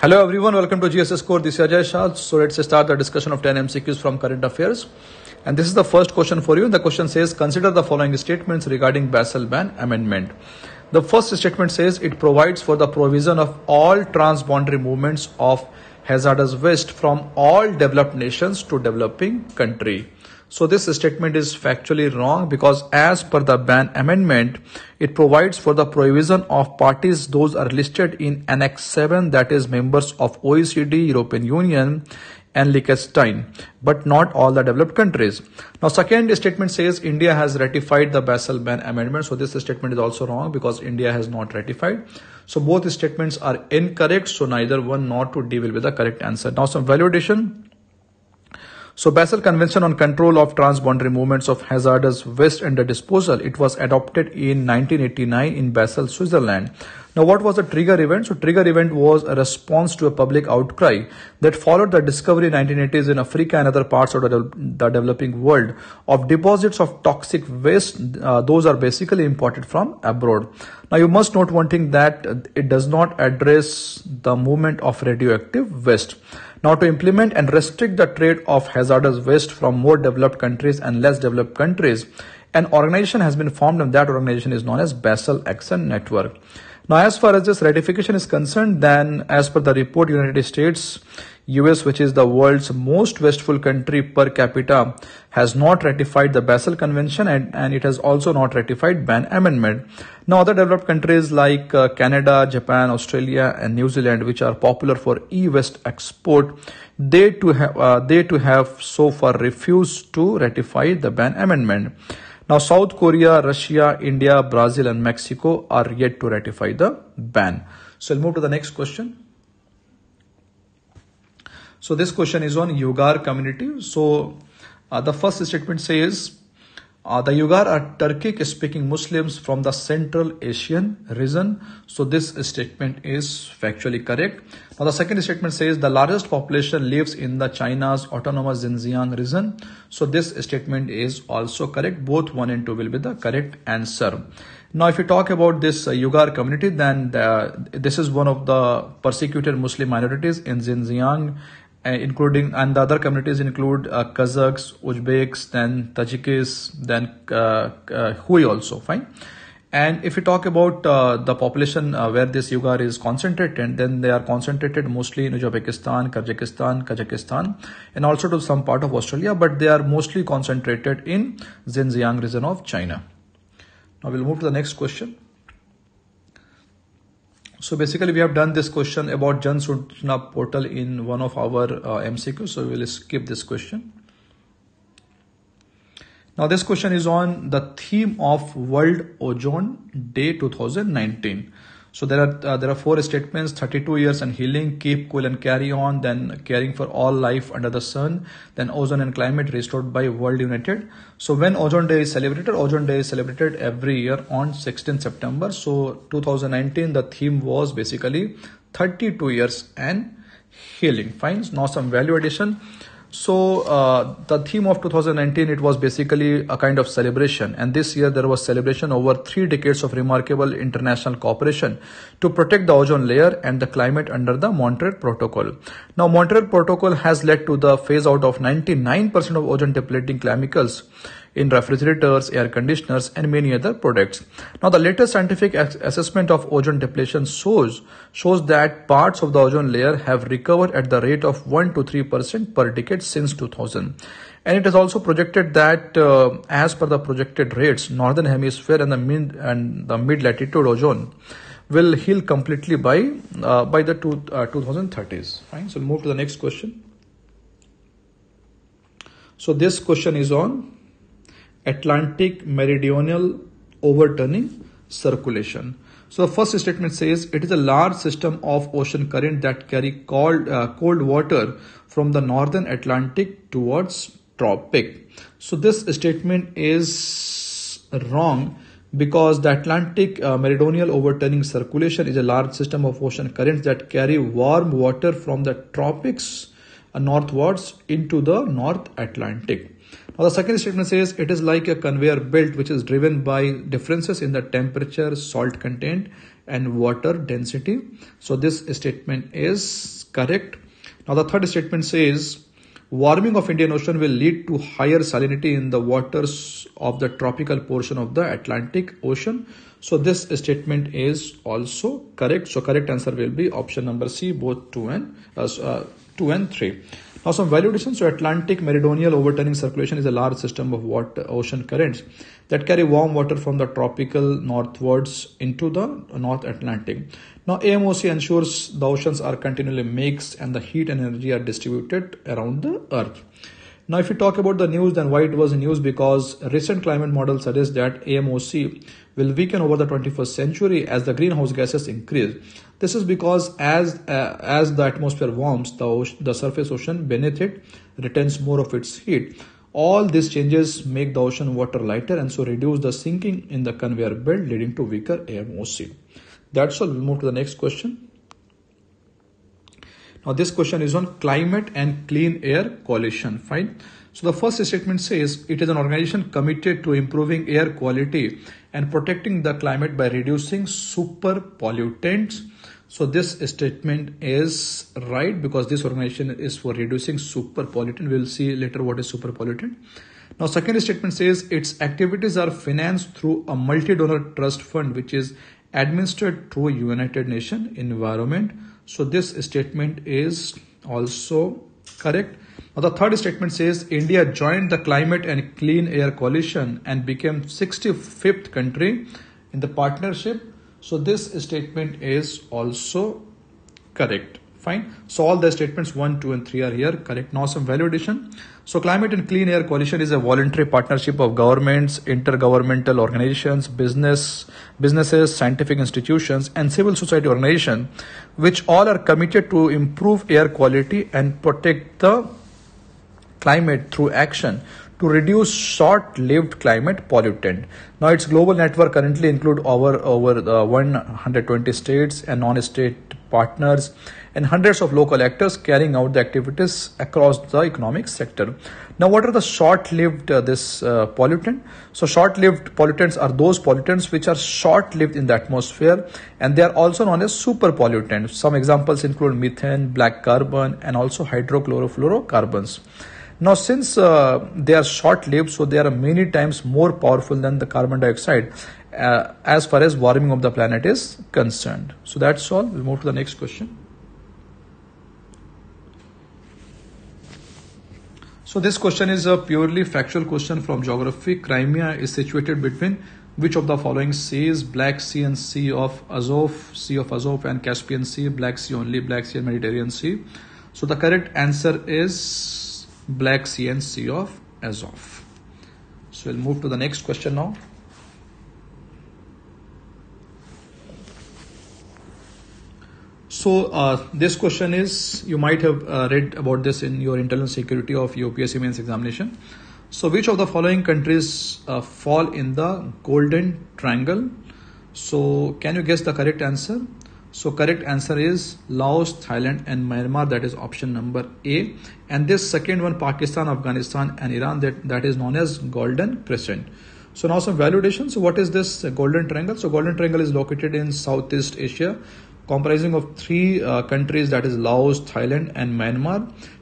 Hello everyone, welcome to GSS Core. This is Ajay Shah. So let's start the discussion of 10 MCQs from current affairs. And this is the first question for you. The question says, consider the following statements regarding Basel Ban amendment. The first statement says it provides for the provision of all transboundary movements of hazardous waste from all developed nations to developing country. So this statement is factually wrong because as per the ban amendment, it provides for the provision of parties those are listed in Annex 7 that is members of OECD, European Union and Liechtenstein, but not all the developed countries. Now second statement says India has ratified the Basel Ban Amendment. So this statement is also wrong because India has not ratified. So both statements are incorrect. So neither one nor two D will be the correct answer. Now some validation. So Basel Convention on Control of Transboundary Movements of Hazardous Waste and the Disposal, it was adopted in 1989 in Basel, Switzerland. Now what was the trigger event? So trigger event was a response to a public outcry that followed the discovery in 1980s in Africa and other parts of the, the developing world of deposits of toxic waste. Uh, those are basically imported from abroad. Now you must note one thing that it does not address the movement of radioactive waste. Now to implement and restrict the trade of hazardous waste from more developed countries and less developed countries, an organization has been formed and that organization is known as Basel Action Network. Now, as far as this ratification is concerned, then as per the report, United States, US, which is the world's most wasteful country per capita, has not ratified the Basel Convention and, and it has also not ratified Ban Amendment. Now, other developed countries like uh, Canada, Japan, Australia, and New Zealand, which are popular for e-waste export, they to have uh, they to have so far refused to ratify the Ban Amendment. Now, South Korea, Russia, India, Brazil, and Mexico are yet to ratify the ban. So, I'll move to the next question. So, this question is on Yugar community. So, uh, the first statement says uh, the Yugar are Turkic speaking Muslims from the Central Asian region. So this statement is factually correct. Now the second statement says the largest population lives in the China's autonomous Xinjiang region. So this statement is also correct. Both 1 and 2 will be the correct answer. Now if you talk about this uh, Yugar community then the, this is one of the persecuted Muslim minorities in Xinjiang uh, including and the other communities include uh, Kazakhs, Uzbeks, then Tajiks, then uh, uh, Hui also fine. And if we talk about uh, the population uh, where this Yugar is concentrated, then they are concentrated mostly in Uzbekistan, Kazakhstan, Kazakhstan, and also to some part of Australia, but they are mostly concentrated in Xinjiang region of China. Now we'll move to the next question. So basically we have done this question about Jan Sutna portal in one of our uh, MCQ. So we will skip this question. Now this question is on the theme of World Ozone Day 2019. So there are uh, there are four statements: 32 years and healing, keep cool and carry on, then caring for all life under the sun, then ozone and climate restored by World United. So when Ozone Day is celebrated, Ozone Day is celebrated every year on 16 September. So 2019, the theme was basically 32 years and healing. Fine, now some value addition. So uh, the theme of 2019 it was basically a kind of celebration, and this year there was celebration over three decades of remarkable international cooperation to protect the ozone layer and the climate under the Montreal Protocol. Now Montreal Protocol has led to the phase out of 99% of ozone depleting chemicals in refrigerators, air conditioners, and many other products. Now, the latest scientific assessment of ozone depletion shows, shows that parts of the ozone layer have recovered at the rate of 1 to 3% per decade since 2000 and it is also projected that uh, as per the projected rates northern hemisphere and the mid and the mid latitude ozone will heal completely by uh, by the two, uh, 2030s fine so move to the next question so this question is on Atlantic meridional overturning circulation. So first statement says it is a large system of ocean current that carry cold, uh, cold water from the northern Atlantic towards tropic. So this statement is wrong because the Atlantic uh, meridional overturning circulation is a large system of ocean currents that carry warm water from the tropics uh, northwards into the North Atlantic. Now the second statement says it is like a conveyor belt which is driven by differences in the temperature, salt content and water density. So this statement is correct. Now the third statement says warming of Indian Ocean will lead to higher salinity in the waters of the tropical portion of the Atlantic Ocean. So this statement is also correct. So correct answer will be option number C, both 2 and uh, uh 2 and 3. Now some value So Atlantic meridional overturning circulation is a large system of water, ocean currents that carry warm water from the tropical northwards into the North Atlantic. Now AMOC ensures the oceans are continually mixed and the heat and energy are distributed around the earth. Now, if you talk about the news, then why it was news because recent climate model suggests that AMOC will weaken over the 21st century as the greenhouse gases increase. This is because as uh, as the atmosphere warms, the, the surface ocean beneath it retains more of its heat. All these changes make the ocean water lighter and so reduce the sinking in the conveyor belt leading to weaker AMOC. That's all. we move to the next question. Now this question is on climate and clean air coalition, fine. So the first statement says it is an organization committed to improving air quality and protecting the climate by reducing super pollutants. So this statement is right because this organization is for reducing super pollutant. We will see later what is super pollutant. Now second statement says its activities are financed through a multi-donor trust fund which is administered through United Nations Environment. So this statement is also correct. Now the third statement says India joined the Climate and Clean Air Coalition and became 65th country in the partnership. So this statement is also correct fine. So all the statements one, two, and three are here, correct. Now some value addition. So Climate and Clean Air Coalition is a voluntary partnership of governments, intergovernmental organizations, business, businesses, scientific institutions, and civil society organization, which all are committed to improve air quality and protect the climate through action to reduce short-lived climate pollutant. Now, its global network currently include over over the uh, 120 states and non-state partners and hundreds of local actors carrying out the activities across the economic sector. Now, what are the short-lived uh, this uh, pollutant? So, short-lived pollutants are those pollutants which are short-lived in the atmosphere, and they are also known as super pollutants. Some examples include methane, black carbon, and also hydrochlorofluorocarbons. Now, since uh, they are short-lived, so they are many times more powerful than the carbon dioxide uh, as far as warming of the planet is concerned. So that's all. We'll move to the next question. So this question is a purely factual question from geography. Crimea is situated between which of the following seas black sea and sea of azov sea of azov and caspian sea black sea only black sea and mediterranean sea so the correct answer is black CNC of Azov. So we'll move to the next question now. So uh, this question is, you might have uh, read about this in your internal security of UPSC mains examination. So which of the following countries uh, fall in the golden triangle? So can you guess the correct answer? So correct answer is Laos, Thailand and Myanmar. That is option number A. And this second one, Pakistan, Afghanistan and Iran that, that is known as Golden Crescent. So now some validation. So what is this golden triangle? So golden triangle is located in Southeast Asia comprising of three uh, countries that is Laos, Thailand and Myanmar.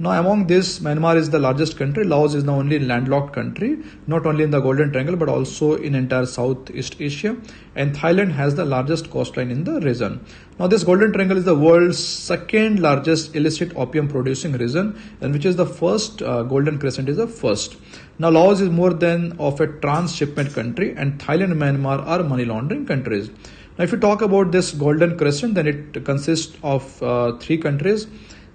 Now among this, Myanmar is the largest country. Laos is now only a landlocked country, not only in the Golden Triangle but also in entire Southeast Asia. And Thailand has the largest coastline in the region. Now this Golden Triangle is the world's second largest illicit opium producing region and which is the first, uh, Golden Crescent is the first. Now Laos is more than of a transshipment country and Thailand and Myanmar are money laundering countries. Now, if you talk about this Golden Crescent, then it consists of uh, three countries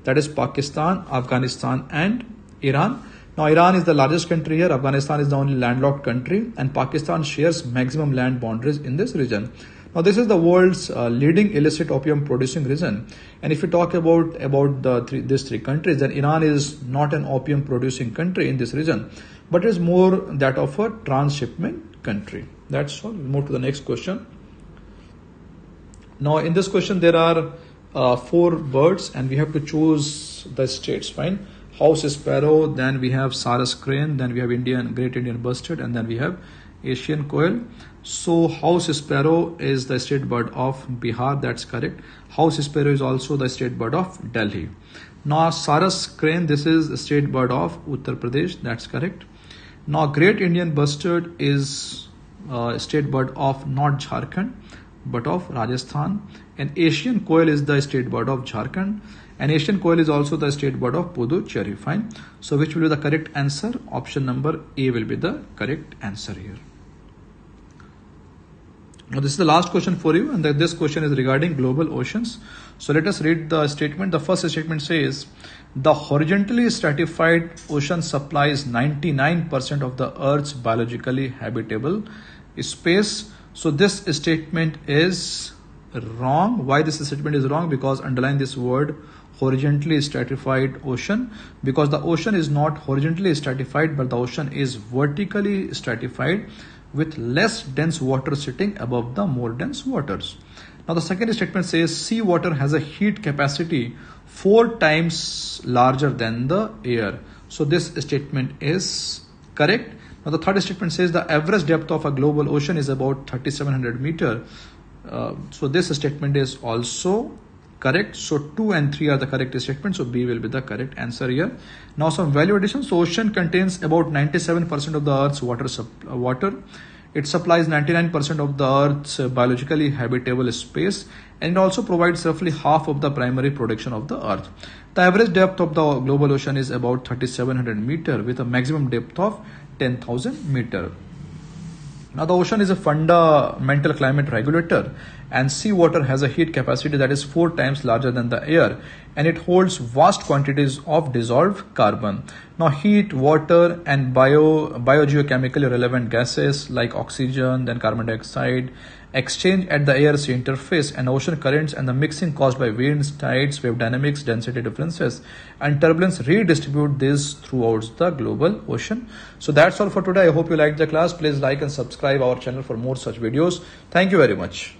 that is Pakistan, Afghanistan, and Iran. Now, Iran is the largest country here, Afghanistan is the only landlocked country, and Pakistan shares maximum land boundaries in this region. Now, this is the world's uh, leading illicit opium producing region. And if you talk about, about the three, these three countries, then Iran is not an opium producing country in this region, but is more that of a transshipment country. That's all. We'll move to the next question. Now in this question there are uh, four birds and we have to choose the states, fine. House sparrow, then we have Saras crane, then we have Indian great Indian bustard and then we have Asian quail. So house sparrow is the state bird of Bihar, that's correct. House sparrow is also the state bird of Delhi. Now Saras crane, this is the state bird of Uttar Pradesh, that's correct. Now great Indian bustard is uh, state bird of North Jharkhand bird of Rajasthan, and Asian quail is the state bird of Jharkhand, and Asian quail is also the state bird of Puducherry. Fine. So which will be the correct answer? Option number A will be the correct answer here. Now this is the last question for you, and this question is regarding global oceans. So let us read the statement. The first statement says, the horizontally stratified ocean supplies 99% of the Earth's biologically habitable space so this statement is wrong. Why this statement is wrong? Because underline this word horizontally stratified ocean because the ocean is not horizontally stratified but the ocean is vertically stratified with less dense water sitting above the more dense waters. Now the second statement says seawater has a heat capacity four times larger than the air. So this statement is correct now the third statement says the average depth of a global ocean is about 3700 meter. Uh, so this statement is also correct. So 2 and 3 are the correct statements. So B will be the correct answer here. Now some value addition. So ocean contains about 97% of the earth's water. Uh, water. It supplies 99% of the earth's uh, biologically habitable space and it also provides roughly half of the primary production of the earth. The average depth of the global ocean is about 3700 meter with a maximum depth of 10,000 meter. Now the ocean is a fundamental climate regulator and seawater has a heat capacity that is four times larger than the air and it holds vast quantities of dissolved carbon. Now heat, water and bio, biogeochemically relevant gases like oxygen, then carbon dioxide, exchange at the air sea interface and ocean currents and the mixing caused by winds, tides, wave dynamics, density differences and turbulence redistribute this throughout the global ocean. So that's all for today. I hope you liked the class. Please like and subscribe our channel for more such videos. Thank you very much.